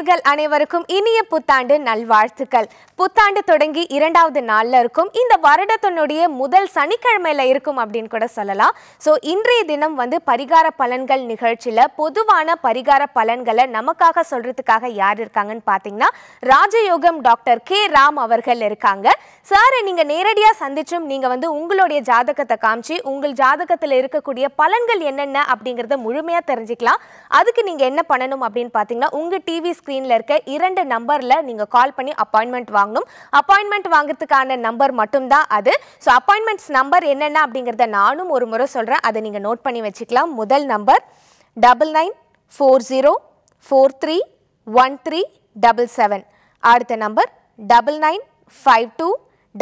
நேயர்கள் அனைவருக்கும் இனிய புத்தாண்டு நல்வாழ்த்துக்கள் புத்தாண்டு தொடங்கி இரண்டாவது நாளில் இருக்கும் இந்த வருடத்தினுடைய முதல் சனிக்கிழமையில் இருக்கும் அப்படின்னு கூட சொல்லலாம் ஸோ இன்றைய தினம் வந்து பரிகார பலன்கள் நிகழ்ச்சியில் பொதுவான பரிகார பலன்களை நமக்காக சொல்றதுக்காக யார் இருக்காங்கன்னு பார்த்தீங்கன்னா ராஜயோகம் டாக்டர் கே ராம் அவர்கள் இருக்காங்க சார் நீங்கள் நேரடியாக சந்திச்சும் நீங்கள் வந்து உங்களுடைய ஜாதகத்தை காமிச்சு உங்கள் ஜாதகத்தில் இருக்கக்கூடிய பலன்கள் என்னென்ன அப்படிங்கிறத முழுமையாக தெரிஞ்சுக்கலாம் அதுக்கு நீங்கள் என்ன பண்ணணும் அப்படின்னு பார்த்தீங்கன்னா உங்கள் டிவி ஸ்க்ரீனில் இருக்க இரண்டு நம்பரில் நீங்கள் கால் பண்ணி அப்பாயின்மெண்ட் வாங்கணும் அப்பாயின்மெண்ட் வாங்குறதுக்கான நம்பர் மட்டும்தான் அது ஸோ அப்பாயின்மெண்ட்ஸ் நம்பர் என்னென்ன அப்படிங்கிறத நானும் ஒரு முறை சொல்கிறேன் அதை நீங்கள் நோட் பண்ணி வச்சுக்கலாம் முதல் number double nine four zero four three one three double seven அடுத்த number double nine five two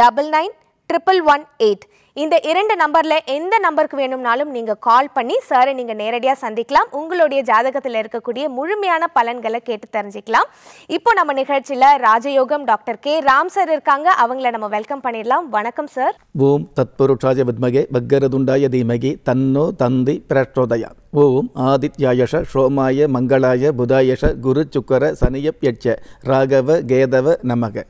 double nine triple one eight இந்த இரண்டு நம்பரில் எந்த நம்பருக்கு வேணும்னாலும் நீங்கள் கால் பண்ணி சாரை நீங்கள் நேரடியாக சந்திக்கலாம் உங்களுடைய ஜாதகத்தில் இருக்கக்கூடிய முழுமையான பலன்களை கேட்டு தெரிஞ்சுக்கலாம் இப்போ நம்ம நிகழ்ச்சியில் ராஜயோகம் டாக்டர் கே ராம் சார் இருக்காங்க அவங்கள நம்ம வெல்கம் பண்ணிடலாம் வணக்கம் சார் ஓம் தத்புருஷாய வித்மகே பக்கரதுண்டாய தீமகி தன்னோ தந்தி பிரஷ்டோதயா ஓம் ஆதித்யாயஷ ஷோமாய மங்களாய புதாயஷ குரு சுக்கர சனியப் சனியப்யட்ச ராகவ கேதவ நமக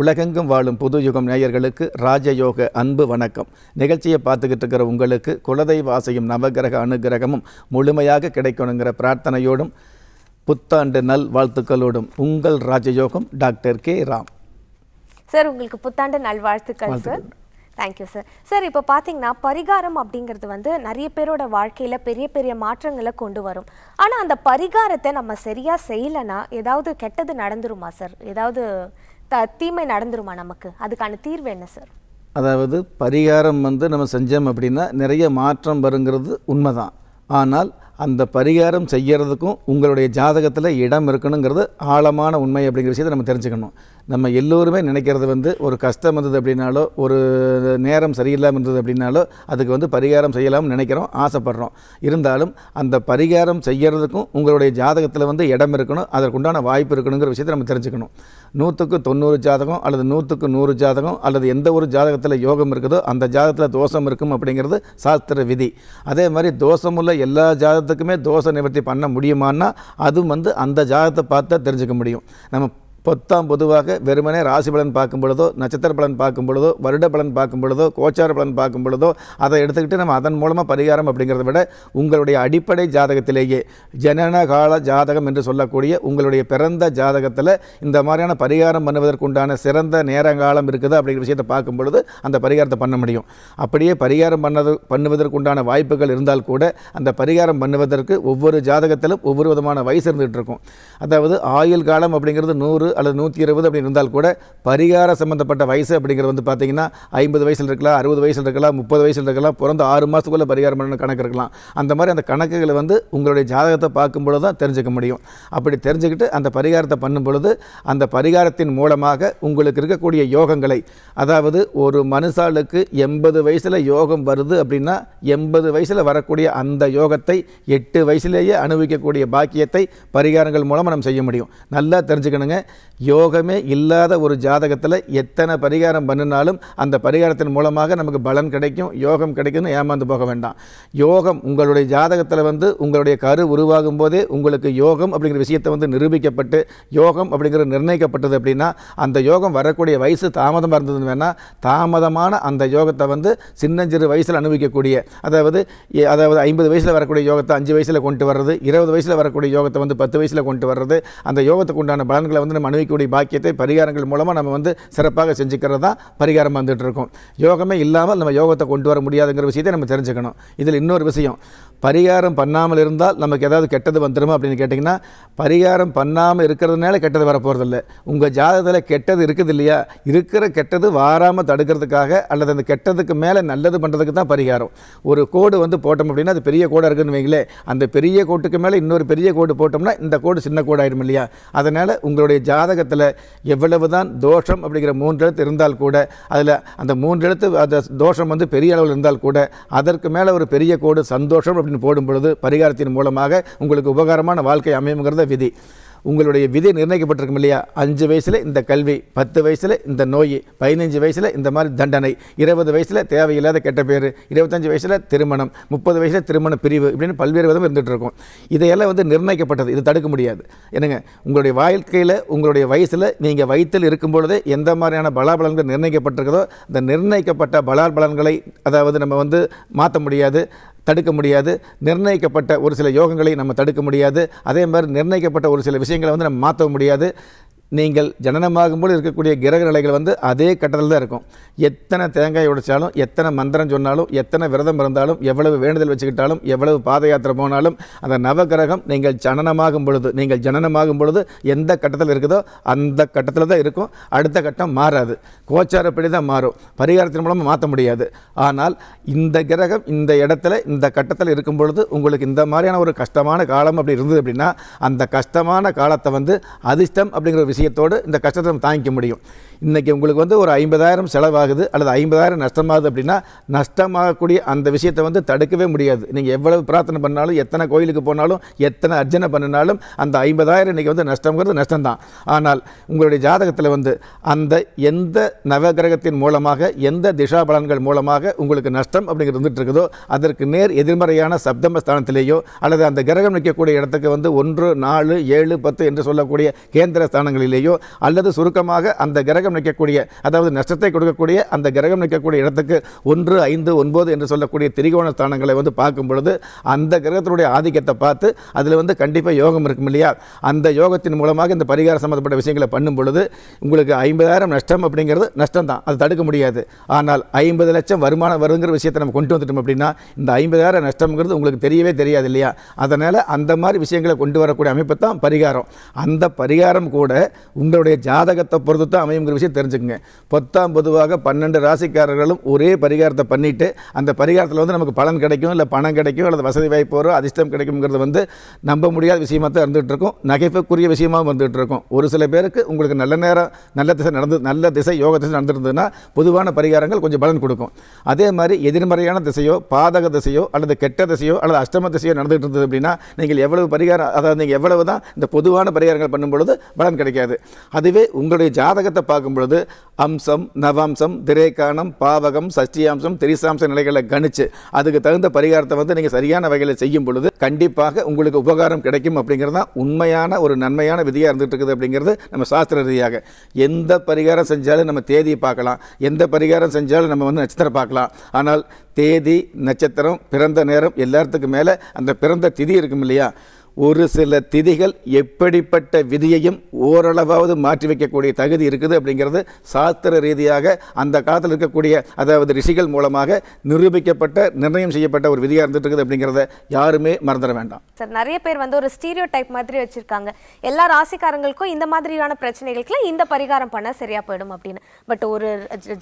உலகெங்கும் வாழும் புது யுகம் நேயர்களுக்கு ராஜயோக அன்பு வணக்கம் நிகழ்ச்சியை பார்த்துக்கிட்டு இருக்கிற உங்களுக்கு குலதெய்வ ஆசையும் நவகிரக அனுகிரகமும் முழுமையாக கிடைக்கணுங்கிற பிரார்த்தனையோடும் புத்தாண்டு நல் வாழ்த்துக்களோடும் உங்கள் ராஜயோகம் டாக்டர் கே ராம் சார் உங்களுக்கு புத்தாண்டு நல் சார் தேங்க்யூ சார் சார் இப்போ பார்த்தீங்கன்னா பரிகாரம் அப்படிங்கிறது வந்து நிறைய பேரோட வாழ்க்கையில் பெரிய பெரிய மாற்றங்களை கொண்டு வரும் ஆனால் அந்த பரிகாரத்தை நம்ம சரியாக செய்யலைன்னா ஏதாவது கெட்டது நடந்துருமா சார் ஏதாவது தீமை நடந்துருமா நமக்கு அதுக்கான தீர்வு என்ன சார் அதாவது பரிகாரம் வந்து நம்ம செஞ்சோம் அப்படின்னா நிறைய மாற்றம் வருங்கிறது உண்மைதான் ஆனால் அந்த பரிகாரம் செய்கிறதுக்கும் உங்களுடைய ஜாதகத்தில் இடம் இருக்கணுங்கிறது ஆழமான உண்மை அப்படிங்கிற விஷயத்தை நம்ம தெரிஞ்சுக்கணும் நம்ம எல்லோருமே நினைக்கிறது வந்து ஒரு கஷ்டம் இருந்தது அப்படின்னாலோ ஒரு நேரம் சரியில்லாமல் இருந்தது அப்படின்னாலோ அதுக்கு வந்து பரிகாரம் செய்யலாம்னு நினைக்கிறோம் ஆசைப்படுறோம் இருந்தாலும் அந்த பரிகாரம் செய்கிறதுக்கும் உங்களுடைய ஜாதகத்தில் வந்து இடம் இருக்கணும் அதற்குண்டான வாய்ப்பு இருக்கணுங்கிற விஷயத்தை நம்ம தெரிஞ்சுக்கணும் நூற்றுக்கு தொண்ணூறு ஜாதகம் அல்லது நூற்றுக்கு நூறு ஜாதகம் அல்லது எந்த ஒரு ஜாதகத்தில் யோகம் இருக்குதோ அந்த ஜாதகத்தில் தோஷம் இருக்கும் அப்படிங்கிறது சாஸ்திர விதி அதே மாதிரி தோஷமுள்ள எல்லா ஜாதகத்துக்குமே தோஷ நிவர்த்தி பண்ண முடியுமான்னா அதுவும் வந்து அந்த ஜாதகத்தை பார்த்தா தெரிஞ்சுக்க முடியும் நம்ம பத்தாம் பொதுவாக வெறுமனே ராசி பலன் பார்க்கும் பொழுதோ நட்சத்திர பலன் பார்க்கும் பொழுதோ வருட பலன் பார்க்கும் பொழுதோ கோச்சார பலன் பார்க்கும் பொழுதோ அதை எடுத்துக்கிட்டு நம்ம அதன் மூலமாக பரிகாரம் அப்படிங்கிறத விட உங்களுடைய அடிப்படை ஜாதகத்திலேயே ஜனன கால ஜாதகம் என்று சொல்லக்கூடிய உங்களுடைய பிறந்த ஜாதகத்தில் இந்த மாதிரியான பரிகாரம் பண்ணுவதற்குண்டான சிறந்த நேரங்காலம் இருக்குது அப்படிங்கிற விஷயத்தை பார்க்கும் பொழுது அந்த பரிகாரத்தை பண்ண முடியும் அப்படியே பரிகாரம் பண்ணது பண்ணுவதற்குண்டான வாய்ப்புகள் இருந்தால் கூட அந்த பரிகாரம் பண்ணுவதற்கு ஒவ்வொரு ஜாதகத்திலும் ஒவ்வொரு விதமான வயசு இருந்துகிட்டு இருக்கும் அதாவது ஆயுள் காலம் அப்படிங்கிறது நூறு அல்லது நூற்றி இருபது அப்படின்னு இருந்தால் கூட பரிகார சம்மந்தப்பட்ட வயசு அப்படிங்கிறது வந்து பார்த்தீங்கன்னா ஐம்பது வயசில் இருக்கலாம் அறுபது வயசில் இருக்கலாம் முப்பது வயசில் இருக்கலாம் பிறந்த ஆறு மாதத்துக்குள்ளே பரிகாரம் பண்ண கணக்கு இருக்கலாம் அந்த மாதிரி அந்த கணக்குகளை வந்து உங்களுடைய ஜாதகத்தை பார்க்கும்பொழுது தான் தெரிஞ்சுக்க முடியும் அப்படி தெரிஞ்சுக்கிட்டு அந்த பரிகாரத்தை பண்ணும் பொழுது அந்த பரிகாரத்தின் மூலமாக உங்களுக்கு இருக்கக்கூடிய யோகங்களை அதாவது ஒரு மனுஷாளுக்கு எண்பது வயசில் யோகம் வருது அப்படின்னா எண்பது வயசில் வரக்கூடிய அந்த யோகத்தை எட்டு வயசுலேயே அனுபவிக்கக்கூடிய பாக்கியத்தை பரிகாரங்கள் மூலமாக நம்ம செய்ய முடியும் நல்லா தெரிஞ்சுக்கணுங்க யோகமே இல்லாத ஒரு ஜாதகத்தில் எத்தனை பரிகாரம் பண்ணினாலும் அந்த பரிகாரத்தின் மூலமாக நமக்கு பலன் கிடைக்கும் யோகம் கிடைக்கும்னு ஏமாந்து போக வேண்டாம் யோகம் உங்களுடைய ஜாதகத்தில் வந்து உங்களுடைய கரு உருவாகும் போதே உங்களுக்கு யோகம் அப்படிங்கிற விஷயத்தை வந்து நிரூபிக்கப்பட்டு யோகம் அப்படிங்கிறது நிர்ணயிக்கப்பட்டது அப்படின்னா அந்த யோகம் வரக்கூடிய வயசு தாமதமாக இருந்ததுன்னு வேணால் தாமதமான அந்த யோகத்தை வந்து சின்னஞ்சிறு வயசில் அனுபவிக்கக்கூடிய அதாவது அதாவது ஐம்பது வயசில் வரக்கூடிய யோகத்தை அஞ்சு வயசில் கொண்டு வர்றது இருபது வயசில் வரக்கூடிய யோகத்தை வந்து பத்து வயசில் கொண்டு வர்றது அந்த யோகத்துக்கு உண்டான பலன்களை வந்து நம்ம மனைவிக்குடைய பாக்கியத்தை பரிகாரங்கள் மூலமாக நம்ம வந்து சிறப்பாக செஞ்சுக்கிறது தான் பரிகாரம் வந்துட்டு இருக்கோம் யோகமே இல்லாமல் நம்ம யோகத்தை கொண்டு வர முடியாதுங்கிற விஷயத்தை நம்ம தெரிஞ்சுக்கணும் இதில் இன்னொரு விஷயம் பரிகாரம் பண்ணாமல் இருந்தால் நமக்கு ஏதாவது கெட்டது வந்துடுமா அப்படின்னு கேட்டிங்கன்னா பரிகாரம் பண்ணாமல் இருக்கிறதுனால கெட்டது வரப்போகிறதில்ல உங்கள் ஜாதகத்தில் கெட்டது இருக்குது இல்லையா இருக்கிற கெட்டது வாராமல் தடுக்கிறதுக்காக அல்லது அந்த கெட்டதுக்கு மேலே நல்லது பண்ணுறதுக்கு தான் பரிகாரம் ஒரு கோடு வந்து போட்டோம் அப்படின்னா அது பெரிய கோடாக இருக்குன்னு வைங்களே அந்த பெரிய கோட்டுக்கு மேலே இன்னொரு பெரிய கோடு போட்டோம்னா இந்த கோடு சின்ன கோடாயிடும் இல்லையா அதனால் உங்களுடைய ஜாதகத்தில் எவ்வளவு தான் தோஷம் அப்படிங்கிற மூன்று எழுத்து இருந்தால் கூட அதில் அந்த மூன்று எழுத்து அந்த தோஷம் வந்து பெரிய அளவில் இருந்தால் கூட அதற்கு மேலே ஒரு பெரிய கோடு சந்தோஷம் அப்படின்னு அப்படின்னு போடும் பொழுது பரிகாரத்தின் மூலமாக உங்களுக்கு உபகாரமான வாழ்க்கை அமையுங்கிறத விதி உங்களுடைய விதி நிர்ணயிக்கப்பட்டிருக்கும் இல்லையா அஞ்சு வயசில் இந்த கல்வி பத்து வயசில் இந்த நோய் பதினஞ்சு வயசில் இந்த மாதிரி தண்டனை இருபது வயசில் தேவையில்லாத கெட்ட பேர் இருபத்தஞ்சி வயசில் திருமணம் முப்பது வயசில் திருமண பிரிவு இப்படின்னு பல்வேறு விதம் இருந்துகிட்டு இருக்கும் இதையெல்லாம் வந்து நிர்ணயிக்கப்பட்டது இது தடுக்க முடியாது என்னங்க உங்களுடைய வாழ்க்கையில் உங்களுடைய வயசில் நீங்கள் வயிற்றில் இருக்கும் பொழுதே எந்த மாதிரியான பலாபலன்கள் நிர்ணயிக்கப்பட்டிருக்கிறதோ அந்த நிர்ணயிக்கப்பட்ட பலாபலன்களை அதாவது நம்ம வந்து மாற்ற முடியாது தடுக்க முடியாது நிர்ணயிக்கப்பட்ட ஒரு சில யோகங்களை நம்ம தடுக்க முடியாது அதே மாதிரி நிர்ணயிக்கப்பட்ட ஒரு சில விஷயங்களை வந்து நம்ம மாற்ற முடியாது நீங்கள் ஜனனமாகும் போது இருக்கக்கூடிய கிரக நிலைகள் வந்து அதே கட்டத்தில் தான் இருக்கும் எத்தனை தேங்காய் உடைச்சாலும் எத்தனை மந்திரம் சொன்னாலும் எத்தனை விரதம் இருந்தாலும் எவ்வளவு வேண்டுதல் வச்சுக்கிட்டாலும் எவ்வளவு பாத யாத்திரை போனாலும் அந்த நவகிரகம் நீங்கள் ஜனனமாகும் பொழுது நீங்கள் ஜனனமாகும் பொழுது எந்த கட்டத்தில் இருக்குதோ அந்த கட்டத்தில் தான் இருக்கும் அடுத்த கட்டம் மாறாது கோச்சாரப்படி தான் மாறும் பரிகாரத்தின் மூலமாக மாற்ற முடியாது ஆனால் இந்த கிரகம் இந்த இடத்துல இந்த கட்டத்தில் இருக்கும் பொழுது உங்களுக்கு இந்த மாதிரியான ஒரு கஷ்டமான காலம் அப்படி இருந்தது அப்படின்னா அந்த கஷ்டமான காலத்தை வந்து அதிர்ஷ்டம் அப்படிங்கிற விஷயம் விஷயத்தோடு இந்த கஷ்டத்தை தாங்கிக்க முடியும் இன்றைக்கி உங்களுக்கு வந்து ஒரு ஐம்பதாயிரம் செலவாகுது அல்லது ஐம்பதாயிரம் நஷ்டமாகுது அப்படின்னா நஷ்டமாகக்கூடிய அந்த விஷயத்தை வந்து தடுக்கவே முடியாது நீங்கள் எவ்வளவு பிரார்த்தனை பண்ணாலும் எத்தனை கோயிலுக்கு போனாலும் எத்தனை அர்ச்சனை பண்ணினாலும் அந்த ஐம்பதாயிரம் இன்றைக்கி வந்து நஷ்டங்கிறது நஷ்டம்தான் ஆனால் உங்களுடைய ஜாதகத்தில் வந்து அந்த எந்த நவகிரகத்தின் மூலமாக எந்த திசா பலன்கள் மூலமாக உங்களுக்கு நஷ்டம் அப்படிங்கிறது வந்துட்டு இருக்குதோ அதற்கு நேர் எதிர்மறையான சப்தம்ப ஸ்தானத்திலேயோ அல்லது அந்த கிரகம் நிற்கக்கூடிய இடத்துக்கு வந்து ஒன்று நாலு ஏழு பத்து என்று சொல்லக்கூடிய கேந்திர ஸ்தானங்களிலேயோ அல்லது சுருக்கமாக அந்த கிரகம் கிரகம் நிற்கக்கூடிய அதாவது நஷ்டத்தை கொடுக்கக்கூடிய அந்த கிரகம் நிற்கக்கூடிய இடத்துக்கு ஒன்று ஐந்து ஒன்பது என்று சொல்லக்கூடிய திரிகோண ஸ்தானங்களை வந்து பார்க்கும் பொழுது அந்த கிரகத்தினுடைய ஆதிக்கத்தை பார்த்து அதில் வந்து கண்டிப்பாக யோகம் இருக்கும் இல்லையா அந்த யோகத்தின் மூலமாக இந்த பரிகார சம்மந்தப்பட்ட விஷயங்களை பண்ணும் பொழுது உங்களுக்கு ஐம்பதாயிரம் நஷ்டம் அப்படிங்கிறது நஷ்டம் தான் அது தடுக்க முடியாது ஆனால் ஐம்பது லட்சம் வருமானம் வருங்கிற விஷயத்தை நம்ம கொண்டு வந்துட்டோம் அப்படின்னா இந்த ஐம்பதாயிரம் நஷ்டங்கிறது உங்களுக்கு தெரியவே தெரியாது இல்லையா அதனால் அந்த மாதிரி விஷயங்களை கொண்டு வரக்கூடிய அமைப்பு தான் பரிகாரம் அந்த பரிகாரம் கூட உங்களுடைய ஜாதகத்தை பொறுத்து தான் அமையுங்கிற விஷயம் தெரிஞ்சுக்கங்க பத்தாம் பொதுவாக பன்னெண்டு ராசிக்காரர்களும் ஒரே பரிகாரத்தை பண்ணிட்டு அந்த பரிகாரத்தில் வந்து நமக்கு பலன் கிடைக்கும் இல்லை பணம் கிடைக்கும் அல்லது வசதி வாய்ப்பு வரும் அதிர்ஷ்டம் கிடைக்கும்ங்கிறது வந்து நம்ப முடியாத விஷயமாக தான் இருந்துகிட்டு இருக்கும் நகைப்புக்குரிய விஷயமாகவும் இருந்துகிட்டு இருக்கும் ஒரு சில பேருக்கு உங்களுக்கு நல்ல நேரம் நல்ல திசை நடந்து நல்ல திசை யோக திசை நடந்துருந்ததுன்னா பொதுவான பரிகாரங்கள் கொஞ்சம் பலன் கொடுக்கும் அதே மாதிரி எதிர்மறையான திசையோ பாதக திசையோ அல்லது கெட்ட திசையோ அல்லது அஷ்டம திசையோ நடந்துகிட்டு இருந்தது அப்படின்னா நீங்கள் எவ்வளவு பரிகாரம் அதாவது நீங்கள் எவ்வளவு தான் இந்த பொதுவான பரிகாரங்கள் பண்ணும்பொழுது பலன் கிடைக்காது அதுவே உங்களுடைய ஜாதகத்தை பார்க்க உருவாக்கும் பொழுது அம்சம் நவாம்சம் திரைக்கானம் பாவகம் சஷ்டியாம்சம் திரிசாம்ச நிலைகளை கணிச்சு அதுக்கு தகுந்த பரிகாரத்தை வந்து நீங்கள் சரியான வகையில் செய்யும் பொழுது கண்டிப்பாக உங்களுக்கு உபகாரம் கிடைக்கும் அப்படிங்கிறது தான் உண்மையான ஒரு நன்மையான விதியாக இருந்துகிட்டு இருக்குது அப்படிங்கிறது நம்ம சாஸ்திர ரீதியாக எந்த பரிகாரம் செஞ்சாலும் நம்ம தேதியை பார்க்கலாம் எந்த பரிகாரம் செஞ்சாலும் நம்ம வந்து நட்சத்திரம் பார்க்கலாம் ஆனால் தேதி நட்சத்திரம் பிறந்த நேரம் எல்லாத்துக்கும் மேலே அந்த பிறந்த திதி இருக்கும் இல்லையா ஒரு சில திதிகள் எப்படிப்பட்ட விதியையும் ஓரளவாவது மாற்றி வைக்கக்கூடிய தகுதி இருக்குது அப்படிங்கிறது சாஸ்திர ரீதியாக அந்த காலத்தில் இருக்கக்கூடிய அதாவது ரிஷிகள் மூலமாக நிரூபிக்கப்பட்ட நிர்ணயம் செய்யப்பட்ட ஒரு விதியாக இருந்துட்டு இருக்குது அப்படிங்கிறத யாருமே மறந்துட வேண்டாம் சார் நிறைய பேர் வந்து ஒரு ஸ்டீரியோ டைப் மாதிரி வச்சிருக்காங்க எல்லா ராசிக்காரங்களுக்கும் இந்த மாதிரியான பிரச்சனைகளுக்குலாம் இந்த பரிகாரம் பண்ணால் சரியாக போயிடும் அப்படின்னு பட் ஒரு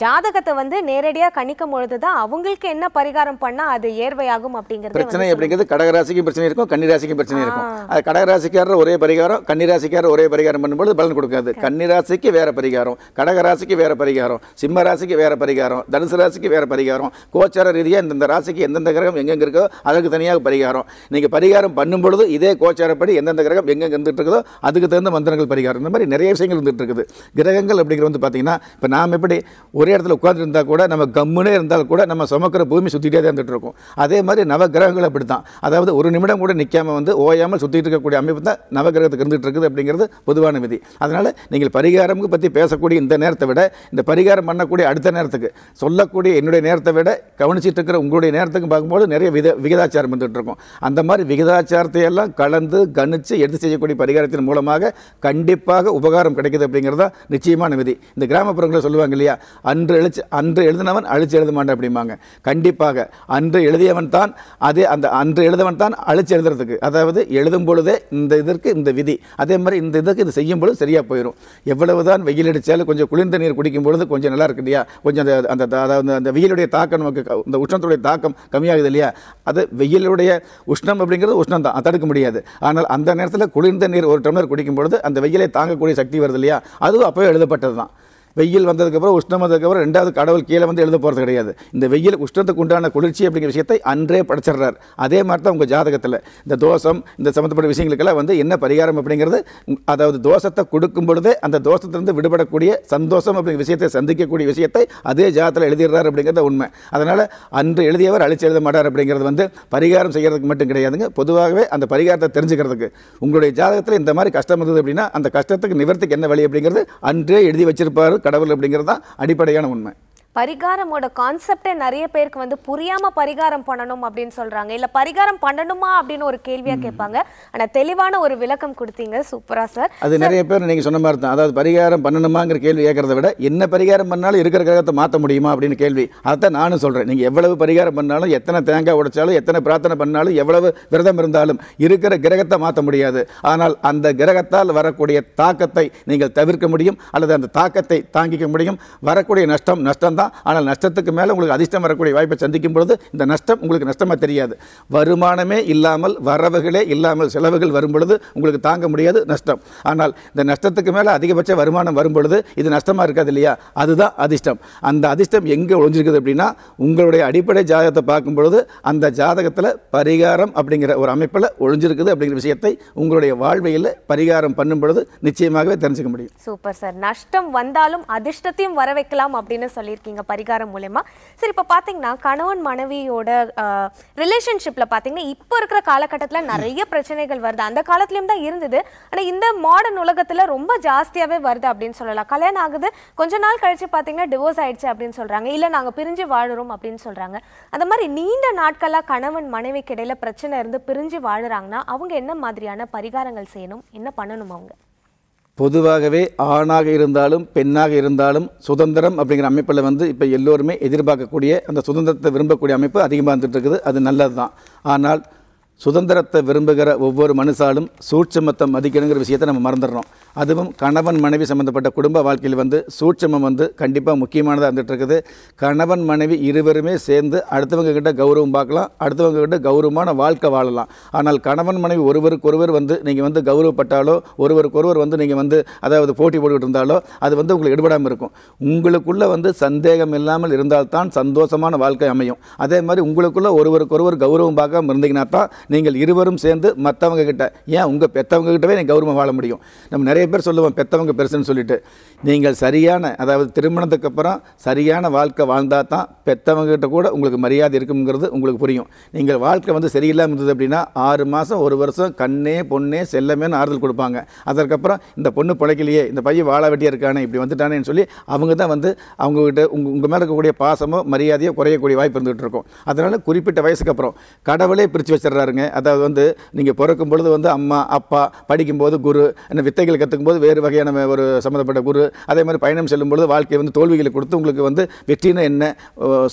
ஜாதகத்தை வந்து நேரடியாக கணிக்கும் பொழுது தான் அவங்களுக்கு என்ன பரிகாரம் பண்ணால் அது ஏர்வையாகும் அப்படிங்கிறது பிரச்சனை அப்படிங்கிறது கடகராசிக்கும் பிரச்சனை இருக்கும் கன்னிராசிக்கும் பிரச்சனை இருக்கும் இருக்கும் அது கடகராசிக்காரர் ஒரே பரிகாரம் கன்னிராசிக்காரர் ஒரே பரிகாரம் பண்ணும்போது பலன் கொடுக்காது கன்னிராசிக்கு வேற பரிகாரம் கடகராசிக்கு வேற பரிகாரம் சிம்ம ராசிக்கு வேற பரிகாரம் தனுசு ராசிக்கு வேற பரிகாரம் கோச்சார ரீதியாக இந்தந்த ராசிக்கு எந்தெந்த கிரகம் எங்கெங்க இருக்கோ அதுக்கு தனியாக பரிகாரம் நீங்கள் பரிகாரம் பண்ணும்பொழுது இதே கோச்சாரப்படி எந்தெந்த கிரகம் எங்கெங்க இருந்துட்டு இருக்குதோ அதுக்கு தகுந்த மந்திரங்கள் பரிகாரம் இந்த மாதிரி நிறைய விஷயங்கள் இருந்துட்டு இருக்குது கிரகங்கள் அப்படிங்கிறது வந்து பார்த்தீங்கன்னா இப்போ நாம் எப்படி ஒரே இடத்துல உட்காந்துருந்தா கூட நம்ம கம்முனே இருந்தால் கூட நம்ம சுமக்கிற பூமி சுற்றிட்டே தான் இருந்துகிட்டு இருக்கோம் அதே மாதிரி நவ கிரகங்கள் அப்படி தான் அதாவது ஒரு நிமிடம் கூட நிற்காம வந்து ஓயாமல் இல்லாமல் சுற்றிட்டு இருக்கக்கூடிய அமைப்பு தான் நவகிரகத்துக்கு இருந்துகிட்டு இருக்குது அப்படிங்கிறது பொதுவான விதி அதனால் நீங்கள் பரிகாரம் பற்றி பேசக்கூடிய இந்த நேரத்தை விட இந்த பரிகாரம் பண்ணக்கூடிய அடுத்த நேரத்துக்கு சொல்லக்கூடிய என்னுடைய நேரத்தை விட கவனிச்சிட்டு இருக்கிற உங்களுடைய நேரத்துக்கு பார்க்கும்போது நிறைய வித விகிதாச்சாரம் வந்துட்டு இருக்கும் அந்த மாதிரி விகிதாச்சாரத்தை எல்லாம் கலந்து கணிச்சு எடுத்து செய்யக்கூடிய பரிகாரத்தின் மூலமாக கண்டிப்பாக உபகாரம் கிடைக்குது அப்படிங்கிறது தான் நிச்சயமான விதி இந்த கிராமப்புறங்களில் சொல்லுவாங்க இல்லையா அன்று எழுச்சி அன்று எழுதினவன் அழிச்சு எழுத மாட்டேன் அப்படிம்பாங்க கண்டிப்பாக அன்று எழுதியவன் தான் அதே அந்த அன்று எழுதவன் தான் அழிச்சு எழுதுறதுக்கு அதாவது எழுதும் பொழுதே இந்த இதற்கு இந்த விதி அதே மாதிரி இந்த இதற்கு இது செய்யும் பொழுது சரியாக போயிடும் எவ்வளவு தான் வெயில் அடித்தாலும் கொஞ்சம் குளிர்ந்த நீர் குடிக்கும் பொழுது கொஞ்சம் நல்லா இருக்கு இல்லையா கொஞ்சம் அந்த அந்த அதாவது அந்த வெயிலுடைய தாக்கம் நமக்கு இந்த உஷ்ணத்துடைய தாக்கம் கம்மியாகுது இல்லையா அது வெயிலுடைய உஷ்ணம் அப்படிங்கிறது உஷ்ணம் தான் தடுக்க முடியாது ஆனால் அந்த நேரத்தில் குளிர்ந்த நீர் ஒரு டம்ளர் குடிக்கும் பொழுது அந்த வெயிலை தாங்கக்கூடிய சக்தி வருது இல்லையா அதுவும் அப்போவே எழுதப்பட்டது தான் வெயில் வந்ததுக்கப்புறம் உஷ்ணம் வந்ததுக்கப்புறம் ரெண்டாவது கடவுள் கீழே வந்து எழுத போகிறது கிடையாது இந்த வெயில் உஷ்ணத்துக்கு உண்டான குளிர்ச்சி அப்படிங்கிற விஷயத்தை அன்றே படைச்சிடுறார் அதே மாதிரி தான் உங்கள் ஜாதகத்தில் இந்த தோஷம் இந்த சம்மந்தப்பட்ட விஷயங்களுக்கெல்லாம் வந்து என்ன பரிகாரம் அப்படிங்கிறது அதாவது தோஷத்தை கொடுக்கும் பொழுதே அந்த தோஷத்திலிருந்து விடுபடக்கூடிய சந்தோஷம் அப்படிங்கிற விஷயத்தை சந்திக்கக்கூடிய விஷயத்தை அதே ஜாதத்தில் எழுதிடுறார் அப்படிங்கிறத உண்மை அதனால் அன்று எழுதியவர் அழிச்சு எழுத மாட்டார் அப்படிங்கிறது வந்து பரிகாரம் செய்கிறதுக்கு மட்டும் கிடையாதுங்க பொதுவாகவே அந்த பரிகாரத்தை தெரிஞ்சுக்கிறதுக்கு உங்களுடைய ஜாதகத்தில் இந்த மாதிரி கஷ்டம் இருந்தது அப்படின்னா அந்த கஷ்டத்துக்கு நிவர்த்திக்கு என்ன வழி அப்படிங்கிறது அன்றே எழுதி வச்சிருப்பார் கடவுள் அப்படிங்கிறது தான் அடிப்படையான உண்மை பரிகாரமோட கான்செப்டே நிறைய பேருக்கு வந்து புரியாமல் பரிகாரம் பண்ணணும் அப்படின்னு சொல்கிறாங்க இல்லை பரிகாரம் பண்ணணுமா அப்படின்னு ஒரு கேள்வியாக கேட்பாங்க ஆனால் தெளிவான ஒரு விளக்கம் கொடுத்தீங்க சூப்பரா சார் அது நிறைய பேர் நீங்கள் சொன்ன மாதிரி தான் அதாவது பரிகாரம் பண்ணணுமாங்கிற கேள்வி கேட்குறத விட என்ன பரிகாரம் பண்ணாலும் இருக்கிற கிரகத்தை மாற்ற முடியுமா அப்படின்னு கேள்வி அதைத்தான் நானும் சொல்கிறேன் நீங்கள் எவ்வளவு பரிகாரம் பண்ணாலும் எத்தனை தேங்காய் உடைச்சாலும் எத்தனை பிரார்த்தனை பண்ணாலும் எவ்வளவு விரதம் இருந்தாலும் இருக்கிற கிரகத்தை மாற்ற முடியாது ஆனால் அந்த கிரகத்தால் வரக்கூடிய தாக்கத்தை நீங்கள் தவிர்க்க முடியும் அல்லது அந்த தாக்கத்தை தாங்கிக்க முடியும் வரக்கூடிய நஷ்டம் நஷ்டம் தான் ஆனால் நஷ்டத்துக்கு மேலே உங்களுக்கு அதிர்ஷ்டம் வரக்கூடிய வாய்ப்பை சந்திக்கும் பொழுது இந்த நஷ்டம் உங்களுக்கு நஷ்டமாக தெரியாது வருமானமே இல்லாமல் வரவுகளே இல்லாமல் செலவுகள் வரும் பொழுது உங்களுக்கு தாங்க முடியாது நஷ்டம் ஆனால் இந்த நஷ்டத்துக்கு மேலே அதிகபட்ச வருமானம் வரும் பொழுது இது நஷ்டமாக இருக்காது இல்லையா அதுதான் அதிர்ஷ்டம் அந்த அதிர்ஷ்டம் எங்கே ஒழிஞ்சிருக்குது அப்படின்னா உங்களுடைய அடிப்படை ஜாதகத்தை பார்க்கும் பொழுது அந்த ஜாதகத்தில் பரிகாரம் அப்படிங்கிற ஒரு அமைப்பில் ஒழிஞ்சிருக்குது அப்படிங்கிற விஷயத்தை உங்களுடைய வாழ்வையில் பரிகாரம் பண்ணும் பொழுது நிச்சயமாகவே தெரிஞ்சுக்க முடியும் சூப்பர் சார் நஷ்டம் வந்தாலும் அதிர்ஷ்டத்தையும் வர வைக்கலாம் அப்படின்னு சொல்லியிருக்கீங்க இருக்கீங்க பரிகாரம் மூலயமா சரி இப்போ பார்த்தீங்கன்னா கணவன் மனைவியோட ரிலேஷன்ஷிப்பில் பார்த்தீங்கன்னா இப்போ இருக்கிற காலகட்டத்தில் நிறைய பிரச்சனைகள் வருது அந்த காலத்துலேயும் தான் இருந்தது ஆனால் இந்த மாடர்ன் உலகத்தில் ரொம்ப ஜாஸ்தியாகவே வருது அப்படின்னு சொல்லலாம் கல்யாணம் ஆகுது கொஞ்ச நாள் கழிச்சு பார்த்தீங்கன்னா டிவோர்ஸ் ஆயிடுச்சு அப்படின்னு சொல்கிறாங்க இல்லை நாங்கள் பிரிஞ்சு வாழுறோம் அப்படின்னு சொல்கிறாங்க அந்த மாதிரி நீண்ட நாட்களாக கணவன் மனைவிக்கு இடையில பிரச்சனை இருந்து பிரிஞ்சு வாழுறாங்கன்னா அவங்க என்ன மாதிரியான பரிகாரங்கள் செய்யணும் என்ன பண்ணணும் அவங்க பொதுவாகவே ஆணாக இருந்தாலும் பெண்ணாக இருந்தாலும் சுதந்திரம் அப்படிங்கிற அமைப்பில் வந்து இப்போ எல்லோருமே எதிர்பார்க்கக்கூடிய அந்த சுதந்திரத்தை விரும்பக்கூடிய அமைப்பு அதிகமாக இருந்துகிட்டு இருக்குது அது நல்லது தான் ஆனால் சுதந்திரத்தை விரும்புகிற ஒவ்வொரு மனுஷாலும் சூட்சமத்தை மதிக்கணுங்கிற விஷயத்தை நம்ம மறந்துடுறோம் அதுவும் கணவன் மனைவி சம்மந்தப்பட்ட குடும்ப வாழ்க்கையில் வந்து சூட்சமம் வந்து கண்டிப்பாக முக்கியமானதாக இருந்துகிட்ருக்குது கணவன் மனைவி இருவருமே சேர்ந்து அடுத்தவங்க கிட்ட கௌரவம் பார்க்கலாம் அடுத்தவங்க கிட்ட கௌரவமான வாழ்க்கை வாழலாம் ஆனால் கணவன் மனைவி ஒருவருக்கொருவர் வந்து நீங்கள் வந்து கௌரவப்பட்டாலோ ஒருவருக்கொருவர் வந்து நீங்கள் வந்து அதாவது போட்டி போட்டுக்கிட்டு இருந்தாலோ அது வந்து உங்களுக்கு எடுபடாமல் இருக்கும் உங்களுக்குள்ளே வந்து சந்தேகம் இல்லாமல் இருந்தால்தான் சந்தோஷமான வாழ்க்கை அமையும் அதே மாதிரி உங்களுக்குள்ளே ஒருவருக்கொருவர் கௌரவம் பார்க்காம இருந்தீங்கன்னா தான் நீங்கள் இருவரும் சேர்ந்து மற்றவங்க கிட்ட ஏன் உங்கள் பெற்றவங்க கிட்டவே நீங்கள் கௌரவம் வாழ முடியும் நம்ம நிறைய நிறைய பேர் சொல்லுவோம் பெற்றவங்க பெருசுன்னு சொல்லிட்டு நீங்கள் சரியான அதாவது திருமணத்துக்கு அப்புறம் சரியான வாழ்க்கை வாழ்ந்தால் தான் பெற்றவங்ககிட்ட கூட உங்களுக்கு மரியாதை இருக்குங்கிறது உங்களுக்கு புரியும் நீங்கள் வாழ்க்கை வந்து சரியில்லாமல் இருந்தது அப்படின்னா ஆறு மாதம் ஒரு வருஷம் கண்ணே பொண்ணே செல்லமேனு ஆறுதல் கொடுப்பாங்க அதற்கப்புறம் இந்த பொண்ணு பிழைக்கலையே இந்த பையன் வாழ வெட்டியாக இருக்கானே இப்படி வந்துட்டானேன்னு சொல்லி அவங்க தான் வந்து அவங்ககிட்ட உங்கள் உங்கள் மேலே இருக்கக்கூடிய பாசமோ மரியாதையோ குறையக்கூடிய வாய்ப்பு இருந்துகிட்டு இருக்கும் அதனால் குறிப்பிட்ட வயசுக்கு அப்புறம் கடவுளே பிரித்து வச்சிடுறாருங்க அதாவது வந்து நீங்கள் பிறக்கும் பொழுது வந்து அம்மா அப்பா படிக்கும்போது குரு என்ன வித்தைகள் கற்றுக்கும் போது வேறு வகையான ஒரு சம்மந்தப்பட்ட குரு அதே மாதிரி பயணம் செல்லும்பொழுது வாழ்க்கையை வந்து தோல்விகளை கொடுத்து உங்களுக்கு வந்து வெற்றினா என்ன